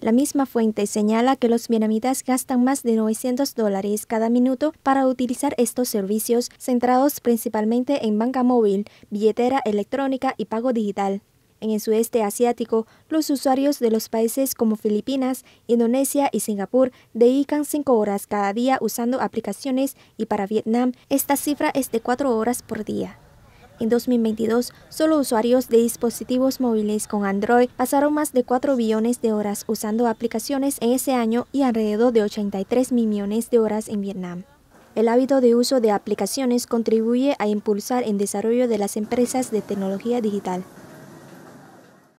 La misma fuente señala que los vietnamitas gastan más de 900 dólares cada minuto para utilizar estos servicios centrados principalmente en banca móvil, billetera electrónica y pago digital. En el sudeste asiático, los usuarios de los países como Filipinas, Indonesia y Singapur dedican 5 horas cada día usando aplicaciones y para Vietnam esta cifra es de 4 horas por día. En 2022, solo usuarios de dispositivos móviles con Android pasaron más de 4 billones de horas usando aplicaciones en ese año y alrededor de 83 millones de horas en Vietnam. El hábito de uso de aplicaciones contribuye a impulsar el desarrollo de las empresas de tecnología digital.